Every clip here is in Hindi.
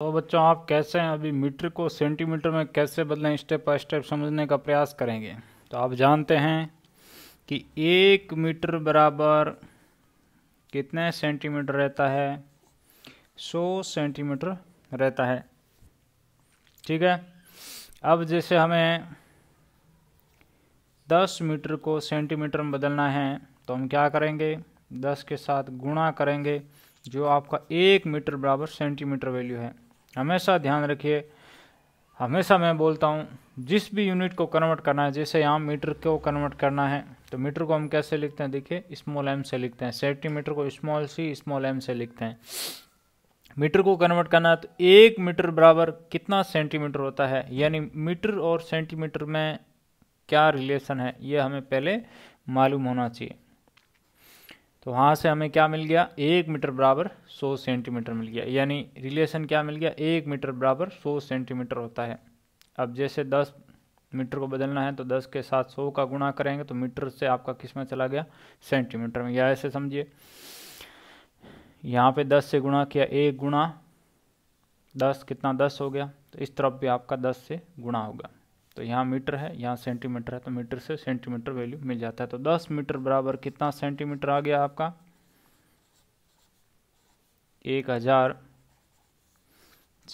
तो बच्चों आप कैसे हैं अभी मीटर को सेंटीमीटर में कैसे बदलें स्टेप बाय स्टेप समझने का प्रयास करेंगे तो आप जानते हैं कि एक मीटर बराबर कितने सेंटीमीटर रहता है सौ सेंटीमीटर रहता है ठीक है अब जैसे हमें दस मीटर को सेंटीमीटर में बदलना है तो हम क्या करेंगे दस के साथ गुणा करेंगे जो आपका एक मीटर बराबर सेंटीमीटर वैल्यू है हमेशा ध्यान रखिए हमेशा मैं बोलता हूँ जिस भी यूनिट को कन्वर्ट करना है जैसे यहाँ मीटर को कन्वर्ट करना है तो मीटर को हम कैसे लिखते हैं देखिए स्मॉल एम से लिखते हैं सेंटीमीटर को स्मॉल सी स्मॉल एम से लिखते हैं मीटर को कन्वर्ट करना है तो एक मीटर बराबर कितना सेंटीमीटर होता है यानी मीटर और सेंटीमीटर में क्या रिलेशन है ये हमें पहले मालूम होना चाहिए तो वहाँ से हमें क्या मिल गया एक मीटर बराबर सौ सेंटीमीटर मिल गया यानी रिलेशन क्या मिल गया एक मीटर बराबर सौ सेंटीमीटर होता है अब जैसे दस मीटर को बदलना है तो दस के साथ सौ का गुणा करेंगे तो मीटर से आपका किस में चला गया सेंटीमीटर में या ऐसे समझिए यहाँ पे दस से गुणा किया एक गुणा दस कितना दस हो गया तो इस तरफ भी आपका दस से गुणा होगा तो यहाँ मीटर है यहाँ सेंटीमीटर है तो मीटर से सेंटीमीटर वैल्यू मिल जाता है तो दस मीटर बराबर कितना सेंटीमीटर आ गया आपका एक हज़ार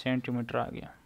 सेंटीमीटर आ गया